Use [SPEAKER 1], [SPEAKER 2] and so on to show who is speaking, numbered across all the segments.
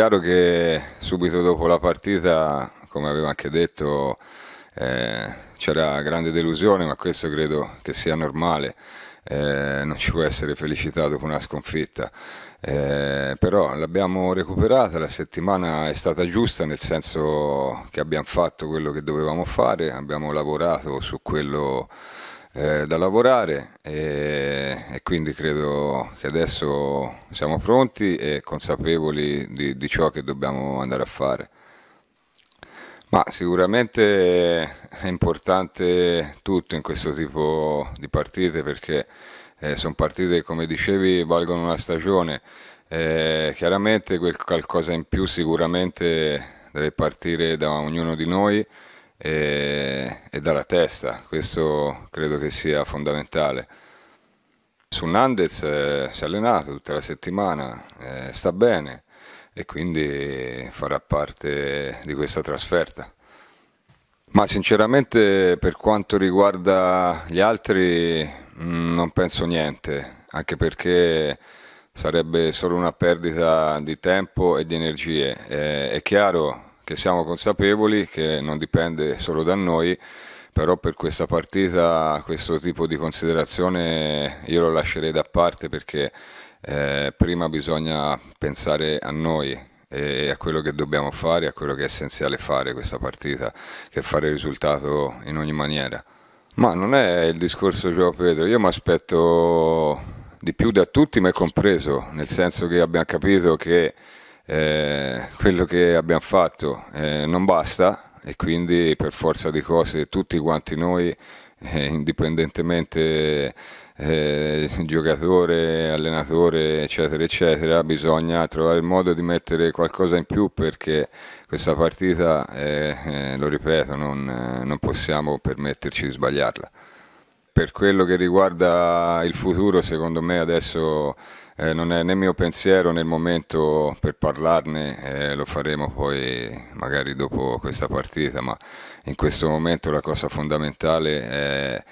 [SPEAKER 1] chiaro che subito dopo la partita, come avevo anche detto, eh, c'era grande delusione, ma questo credo che sia normale. Eh, non ci può essere felicità dopo una sconfitta. Eh, però l'abbiamo recuperata, la settimana è stata giusta nel senso che abbiamo fatto quello che dovevamo fare, abbiamo lavorato su quello che eh, da lavorare e, e, quindi credo che adesso siamo pronti e consapevoli di, di ciò che dobbiamo andare a fare. Ma sicuramente è importante tutto in questo tipo di partite perché eh, sono partite che come dicevi valgono una stagione, eh, chiaramente quel qualcosa in più sicuramente deve partire da ognuno di noi e, e, dalla testa, questo credo che sia fondamentale. Su Nandez eh, si è allenato tutta la settimana, eh, sta bene e quindi farà parte di questa trasferta. Ma sinceramente per quanto riguarda gli altri mh, mm, non penso niente, anche perché sarebbe solo una perdita di tempo e di energie. Eh, è chiaro, che siamo consapevoli che non dipende solo da noi, però per questa partita questo tipo di considerazione io lo lascerei da parte perché eh, prima bisogna pensare a noi e a quello che dobbiamo fare, a quello che è essenziale fare questa partita, che fare il risultato in ogni maniera. Ma non è il discorso Gio Pedro, io mi aspetto di più da tutti, ma è compreso, nel senso che abbiamo capito che eh, quello che abbiamo fatto eh, non basta e quindi per forza di cose tutti quanti noi, eh, indipendentemente eh, giocatore, allenatore, eccetera, eccetera, bisogna trovare il modo di mettere qualcosa in più perché questa partita, eh, eh, lo ripeto, non, non possiamo permetterci di sbagliarla. Per quello che riguarda il futuro, secondo me adesso eh, non è nel mio pensiero nel momento per parlarne, eh, lo faremo poi magari dopo questa partita, ma in questo momento la cosa fondamentale è,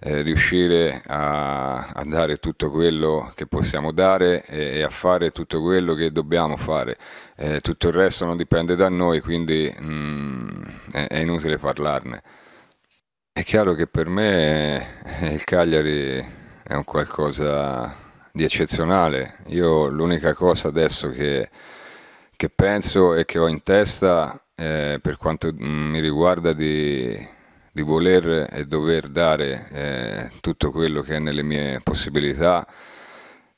[SPEAKER 1] è riuscire a, a, dare tutto quello che possiamo dare e, e a fare tutto quello che dobbiamo fare. Eh, tutto il resto non dipende da noi, quindi mm, è, è inutile parlarne. È chiaro che per me eh, il Cagliari è un qualcosa di eccezionale. Io l'unica cosa adesso che, che penso e che ho in testa eh, per quanto mm, mi riguarda di, di voler e dover dare eh, tutto quello che è nelle mie possibilità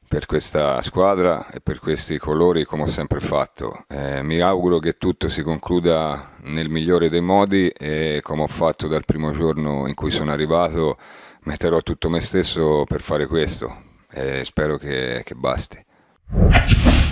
[SPEAKER 1] per questa squadra e per questi colori come ho sempre fatto. Eh, mi auguro che tutto si concluda nel migliore dei modi e come ho fatto dal primo giorno in cui sono arrivato metterò tutto me stesso per fare questo, e eh, spero che, che basti.